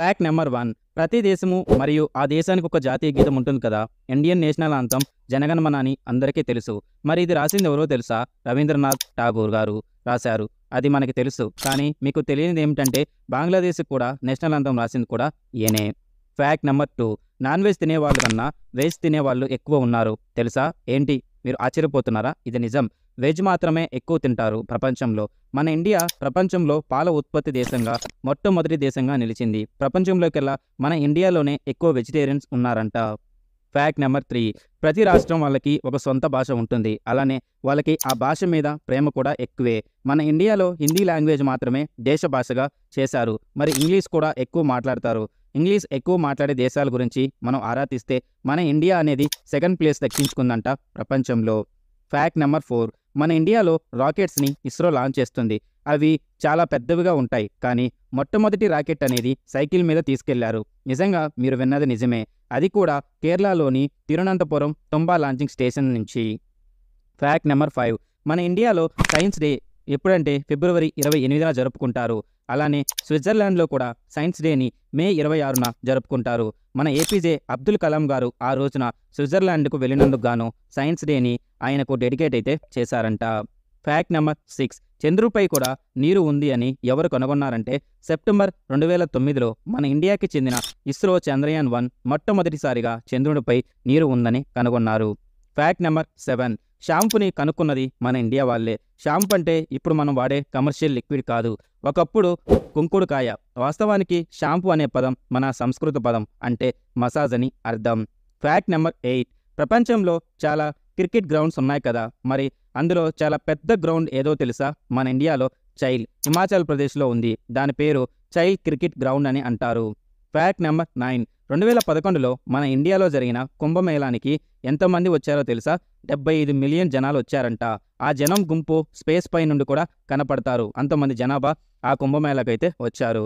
fact number one ప్రతి దేశము మరియు ఆ దేశానికి ఒక జాతీయ గీతం ఉంటుంది కదా ఇండియన్ నేషనల్ అంతం జనగణమన అని అందరికీ తెలుసు మరి ఇది రాసింది ఎవరో తెలుసా రవీంద్రనాథ్ ఠాగూర్ గారు రాశారు అది మనకి తెలుసు కానీ మీకు తెలియనిది ఏమిటంటే బంగ్లాదేశ్ కూడా నేషనల్ అంతం రాసింది కూడా ఈయనే fact number two non veg తినేవాళ్ళు కన్నా వెజ్ తినేవాళ్ళు ఎక్కువ ఉన్నారు తెలుసా ఏంటి మీరు ఆశ్చర్యపోతున్నారా ఇది నిజం వెజ్ మాత్రమే ఎక్కువ తింటారు ప్రపంచంలో మన ఇండియా ప్రపంచంలో పాల ఉత్పత్తి దేశంగా మొట్టమొదటి దేశంగా నిలిచింది ప్రపంచంలోకెల్లా మన ఇండియాలోనే ఎక్కువ వెజిటేరియన్స్ ఉన్నారంట ఫ్యాక్ట్ నెంబర్ త్రీ ప్రతి రాష్ట్రం వాళ్ళకి ఒక సొంత భాష ఉంటుంది అలానే వాళ్ళకి ఆ భాష మీద ప్రేమ కూడా ఎక్కువే మన ఇండియాలో హిందీ లాంగ్వేజ్ మాత్రమే దేశ భాషగా చేశారు మరి ఇంగ్లీష్ కూడా ఎక్కువ మాట్లాడతారు ఇంగ్లీష్ ఎక్కువ మాట్లాడే దేశాల గురించి మనం ఆరా తీస్తే మన ఇండియా అనేది సెకండ్ ప్లేస్ దక్కించుకుందంట ప్రపంచంలో ఫ్యాక్ట్ నెంబర్ ఫోర్ మన ఇండియాలో రాకెట్స్ని ఇస్రో లాంచ్ చేస్తుంది అవి చాలా పెద్దవిగా ఉంటాయి కానీ మొట్టమొదటి రాకెట్ అనేది సైకిల్ మీద తీసుకెళ్లారు నిజంగా మీరు విన్నది నిజమే అది కూడా కేరళలోని తిరువనంతపురం తుంబా లాంచింగ్ స్టేషన్ నుంచి ఫ్యాక్ట్ నెంబర్ ఫైవ్ మన ఇండియాలో సైన్స్ డే ఎప్పుడంటే ఫిబ్రవరి ఇరవై ఎనిమిదిన జరుపుకుంటారు అలానే స్విట్జర్లాండ్లో కూడా సైన్స్ డేని మే ఇరవై ఆరున జరుపుకుంటారు మన ఏపీజే అబ్దుల్ కలాం గారు ఆ రోజున స్విట్జర్లాండ్కు వెళ్ళినందుకు గాను సైన్స్ డేని ఆయనకు డెడికేట్ అయితే చేశారంట ఫ్యాక్ట్ నెంబర్ సిక్స్ చంద్రుపై కూడా నీరు ఉంది అని ఎవరు కనుగొన్నారంటే సెప్టెంబర్ రెండు వేల తొమ్మిదిలో మన ఇండియాకి చెందిన ఇస్రో చంద్రయాన్ వన్ మొట్టమొదటిసారిగా చంద్రుడిపై నీరు ఉందని కనుగొన్నారు ఫ్యాక్ట్ నెంబర్ సెవెన్ షాంపుని కనుక్కున్నది మన ఇండియా వాళ్ళే షాంపు అంటే ఇప్పుడు మనం వాడే కమర్షియల్ లిక్విడ్ కాదు ఒకప్పుడు కుంకుడుకాయ వాస్తవానికి షాంపు అనే పదం మన సంస్కృత పదం అంటే మసాజ్ అని అర్థం ఫ్యాక్ట్ నెంబర్ ఎయిట్ ప్రపంచంలో చాలా క్రికెట్ గ్రౌండ్స్ ఉన్నాయి కదా మరి అందులో చాలా పెద్ద గ్రౌండ్ ఏదో తెలుసా మన ఇండియాలో చైల్ హిమాచల్ ప్రదేశ్లో ఉంది దాని పేరు చైల్ క్రికెట్ గ్రౌండ్ అని అంటారు ఫ్యాక్ట్ నెంబర్ నైన్ రెండు వేల పదకొండులో మన ఇండియాలో జరిగిన కుంభమేళానికి ఎంతమంది వచ్చారో తెలుసా డెబ్బై ఐదు మిలియన్ జనాలు వచ్చారంట ఆ జనం గుంపు స్పేస్ పై నుండి కూడా కనపడతారు అంతమంది జనాభా ఆ కుంభమేళాకైతే వచ్చారు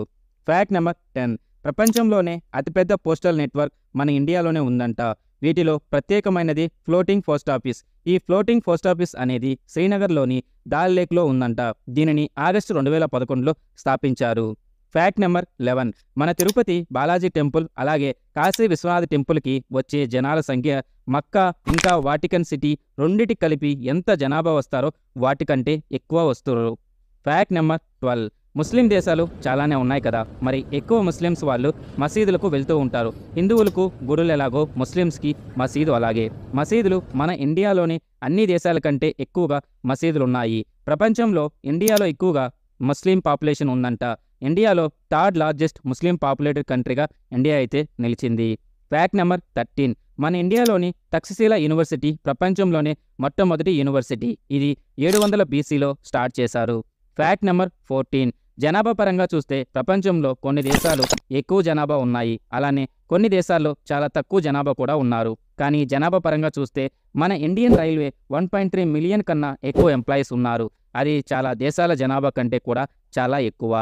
ఫ్యాక్ట్ నెంబర్ టెన్ ప్రపంచంలోనే అతిపెద్ద పోస్టల్ నెట్వర్క్ మన ఇండియాలోనే ఉందంట వీటిలో ప్రత్యేకమైనది ఫ్లోటింగ్ పోస్ట్ ఆఫీస్ ఈ ఫ్లోటింగ్ పోస్ట్ ఆఫీస్ అనేది శ్రీనగర్లోని దాల్ లేక్లో ఉందంట దీనిని ఆగస్టు రెండు వేల పదకొండులో స్థాపించారు ఫ్యాక్ట్ నెంబర్ లెవెన్ మన తిరుపతి బాలాజీ టెంపుల్ అలాగే కాశీ విశ్వనాథ్ టెంపుల్కి వచ్చే జనాల సంఖ్య మక్కా ఇంకా వాటికన్ సిటీ రెండిటి కలిపి ఎంత జనాభా వస్తారో వాటికంటే ఎక్కువ వస్తున్నారు ఫ్యాక్ట్ నెంబర్ ట్వెల్వ్ ముస్లిం దేశాలు చాలానే ఉన్నాయి కదా మరి ఎక్కువ ముస్లిమ్స్ వాళ్ళు మసీదులకు వెళ్తూ ఉంటారు హిందువులకు గుడులు ఎలాగో ముస్లిమ్స్కి మసీదు అలాగే మసీదులు మన ఇండియాలోని అన్ని దేశాల కంటే ఎక్కువగా మసీదులు ఉన్నాయి ప్రపంచంలో ఇండియాలో ఎక్కువగా ముస్లిం పాపులేషన్ ఉందంట ఇండియాలో థర్డ్ లార్జెస్ట్ ముస్లిం పాపులేటెడ్ కంట్రీగా ఇండియా అయితే నిలిచింది ఫ్యాక్ట్ నెంబర్ థర్టీన్ మన ఇండియాలోని తక్షశీల యూనివర్సిటీ ప్రపంచంలోనే మొట్టమొదటి యూనివర్సిటీ ఇది ఏడు వందల బీసీలో స్టార్ట్ చేశారు ఫ్యాక్ట్ నెంబర్ ఫోర్టీన్ జనాభా పరంగా చూస్తే ప్రపంచంలో కొన్ని దేశాలు ఎక్కువ జనాభా ఉన్నాయి అలానే కొన్ని దేశాల్లో చాలా తక్కువ జనాభా కూడా ఉన్నారు కానీ జనాభా పరంగా చూస్తే మన Indian railway one point three million కన్నా ఎక్కువ ఎంప్లాయీస్ ఉన్నారు అది చాలా దేశాల జనాభా కంటే కూడా చాలా ఎక్కువ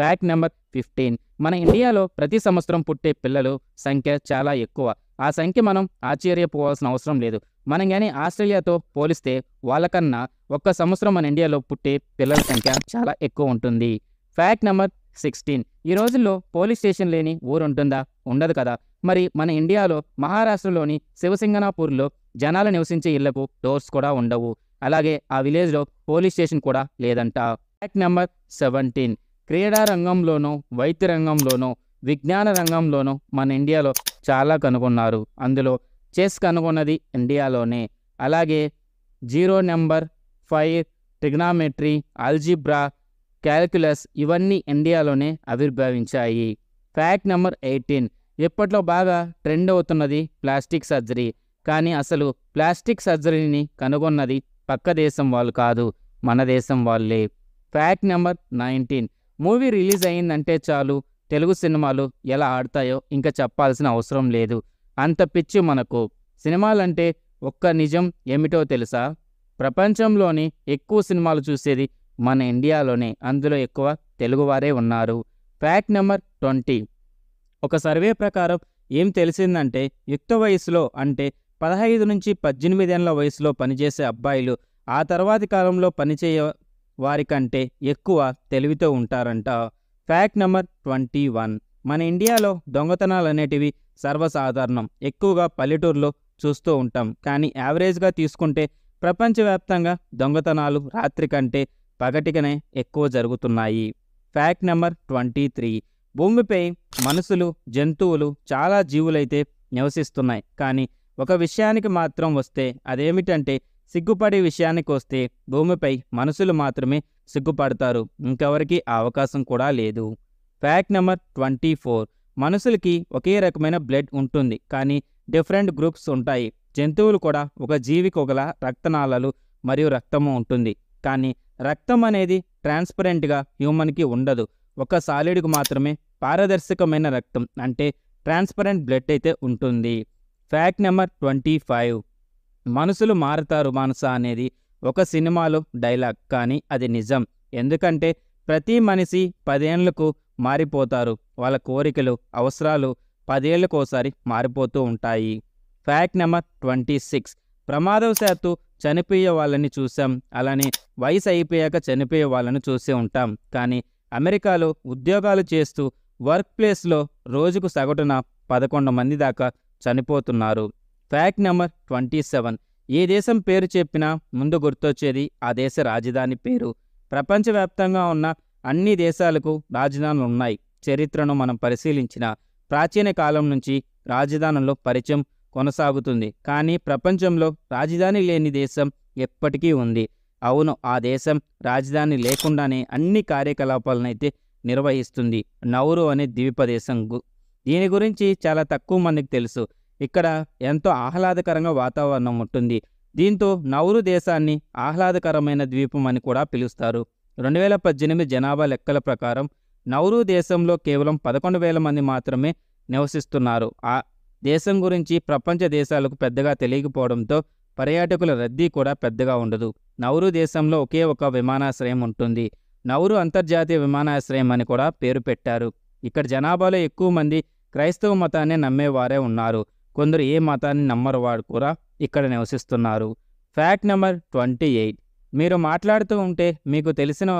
ఫ్యాక్ట్ నెంబర్ ఫిఫ్టీన్ మన ఇండియాలో ప్రతి సంవత్సరం పుట్టే పిల్లలు సంఖ్య చాలా ఎక్కువ ఆ సంఖ్య మనం ఆశ్చర్యపోవాల్సిన అవసరం లేదు మనం కానీ ఆస్ట్రేలియాతో పోలిస్తే వాళ్ళకన్నా ఒక్క సంవత్సరం మన ఇండియాలో పుట్టే పిల్లల సంఖ్య చాలా ఎక్కువ ఉంటుంది ఫ్యాక్ట్ నెంబర్ సిక్స్టీన్ ఈ రోజుల్లో పోలీస్ స్టేషన్ లేని ఊరు ఉంటుందా ఉండదు కదా మరి మన ఇండియాలో మహారాష్ట్రలోని శివసింగనాపూర్లో జనాలు నివసించే ఇళ్లకు డోర్స్ కూడా ఉండవు అలాగే ఆ విలేజ్లో పోలీస్ స్టేషన్ కూడా లేదంట ఫ్యాక్ట్ నెంబర్ సెవెంటీన్ క్రీడా రంగంలోనో వైద్య రంగంలోనో విజ్ఞాన రంగంలోనూ మన ఇండియాలో చాలా కనుగొన్నారు అందులో చెస్ కనుగొన్నది ఇండియాలోనే అలాగే zero number fire trigonometry algebra calculus ఇవన్నీ ఇండియాలోనే ఆవిర్భవించాయి ఫ్యాక్ట్ నెంబర్ ఎయిటీన్ ఇప్పట్లో బాగా ట్రెండ్ అవుతున్నది ప్లాస్టిక్ సర్జరీ కానీ అసలు ప్లాస్టిక్ సర్జరీని కనుగొన్నది పక్క దేశం వాళ్ళు కాదు మన దేశం వాళ్ళే fact number nineteen movie release అయిందంటే చాలు తెలుగు సినిమాలు ఎలా ఆడతాయో ఇంకా చెప్పాల్సిన అవసరం లేదు అంత పిచ్చి మనకు సినిమాలంటే ఒక్క నిజం ఏమిటో తెలుసా ప్రపంచంలోని ఎక్కువ సినిమాలు చూసేది మన ఇండియాలోనే అందులో ఎక్కువ తెలుగువారే ఉన్నారు ఫ్యాక్ట్ నెంబర్ ట్వంటీ ఒక సర్వే ప్రకారం ఏం తెలిసిందంటే యుక్త వయసులో అంటే పదహైదు నుంచి ఏళ్ళ వయసులో పనిచేసే అబ్బాయిలు ఆ తర్వాతి కాలంలో పనిచేయ వారికంటే ఎక్కువ తెలివితో ఉంటారంట ఫ్యాక్ట్ నెంబర్ ట్వంటీ వన్ మన ఇండియాలో దొంగతనాలు అనేటివి సర్వసాధారణం ఎక్కువగా పల్లెటూరులో చూస్తూ ఉంటాం కానీ యావరేజ్గా తీసుకుంటే ప్రపంచవ్యాప్తంగా దొంగతనాలు రాత్రి కంటే పగటికనే ఎక్కువ జరుగుతున్నాయి ఫ్యాక్ట్ నెంబర్ ట్వంటీ త్రీ భూమిపై మనుషులు జంతువులు చాలా జీవులైతే నివసిస్తున్నాయి కానీ ఒక విషయానికి మాత్రం వస్తే అదేమిటంటే సిగ్గుపడే విషయానికి వస్తే భూమిపై మనుషులు మాత్రమే సిగ్గుపడతారు ఇంకెవరికి అవకాశం కూడా లేదు ఫ్యాక్ట్ నెంబర్ ట్వంటీ ఫోర్ మనుషులకి ఒకే రకమైన బ్లడ్ ఉంటుంది కానీ డిఫరెంట్ గ్రూప్స్ ఉంటాయి జంతువులు కూడా ఒక జీవికి ఒకల రక్తనాళాలు మరియు రక్తము ఉంటుంది కానీ రక్తం అనేది ట్రాన్స్పరెంట్గా హ్యూమన్కి ఉండదు ఒక సాలిడ్కు మాత్రమే పారదర్శకమైన రక్తం అంటే ట్రాన్స్పరెంట్ బ్లడ్ అయితే ఉంటుంది ఫ్యాక్ట్ నెంబర్ ట్వంటీ ఫైవ్ మనసులు మారుతారు మనస అనేది ఒక సినిమాలో డైలాగ్ కానీ అది నిజం ఎందుకంటే ప్రతి మనిషి పదేళ్లకు మారిపోతారు వాళ్ళ కోరికలు అవసరాలు పదేళ్లకోసారి మారిపోతూ ఉంటాయి ఫ్యాక్ట్ నెంబర్ ట్వంటీ సిక్స్ ప్రమాదవశాత్తు చనిపోయే వాళ్ళని చూసాం అలానే వయసు అయిపోయాక చనిపోయే వాళ్ళని చూసే ఉంటాం కానీ అమెరికాలో ఉద్యోగాలు చేస్తూ వర్క్ ప్లేస్లో రోజుకు సగటున పదకొండు మంది దాకా చనిపోతున్నారు ఫ్యాక్ట్ నెంబర్ ట్వంటీ సెవెన్ ఏ దేశం పేరు చెప్పినా ముందు గుర్తొచ్చేది ఆ దేశ రాజధాని పేరు ప్రపంచవ్యాప్తంగా ఉన్న అన్ని దేశాలకు రాజధానులు ఉన్నాయి చరిత్రను మనం పరిశీలించిన ప్రాచీన కాలం నుంచి రాజధానుల్లో పరిచయం కొనసాగుతుంది కానీ ప్రపంచంలో రాజధాని లేని దేశం ఎప్పటికీ ఉంది అవును ఆ దేశం రాజధాని లేకుండానే అన్ని కార్యకలాపాలనైతే నిర్వహిస్తుంది నౌరు అనే దేశం దీని గురించి చాలా తక్కువ మందికి తెలుసు ఇక్కడ ఎంతో ఆహ్లాదకరంగా వాతావరణం ఉంటుంది దీంతో నౌరు దేశాన్ని ఆహ్లాదకరమైన ద్వీపం అని కూడా పిలుస్తారు రెండు వేల పద్దెనిమిది జనాభా లెక్కల ప్రకారం నౌరు దేశంలో కేవలం పదకొండు వేల మంది మాత్రమే నివసిస్తున్నారు ఆ దేశం గురించి ప్రపంచ దేశాలకు పెద్దగా తెలియకపోవడంతో పర్యాటకుల రద్దీ కూడా పెద్దగా ఉండదు నౌరు దేశంలో ఒకే ఒక విమానాశ్రయం ఉంటుంది నౌరు అంతర్జాతీయ విమానాశ్రయం అని కూడా పేరు పెట్టారు ఇక్కడ జనాభాలో ఎక్కువ మంది క్రైస్తవ మతాన్ని నమ్మేవారే ఉన్నారు కొందరు ఏ మతాన్ని నమ్మరు వారు కూడా ఇక్కడ నివసిస్తున్నారు ఫ్యాక్ట్ నెంబర్ ట్వంటీ ఎయిట్ మీరు మాట్లాడుతూ ఉంటే మీకు తెలిసిన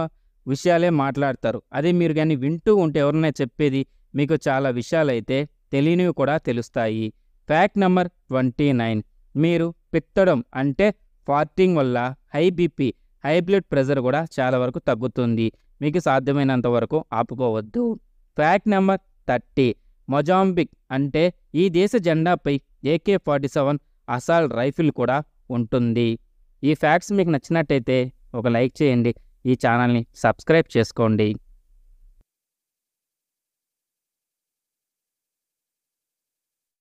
విషయాలే మాట్లాడతారు అది మీరు కానీ వింటూ ఉంటే ఎవరైనా చెప్పేది మీకు చాలా విషయాలైతే తెలియనివి కూడా తెలుస్తాయి ఫ్యాక్ట్ నెంబర్ ట్వంటీ నైన్ మీరు పిత్తడం అంటే ఫార్టింగ్ వల్ల high BP high blood pressure కూడా చాలా వరకు తగ్గుతుంది మీకు సాధ్యమైనంత వరకు ఆపుకోవద్దు ఫ్యాక్ట్ నెంబర్ థర్టీ మొజాంబిక్ అంటే ఈ దేశ జెండాపై AK forty seven assault rifle కూడా ఉంటుంది ఈ ఫ్యాక్ట్స్ మీకు నచ్చినట్టయితే ఒక లైక్ చేయండి ఈ ఛానల్ని సబ్స్క్రైబ్ చేసుకోండి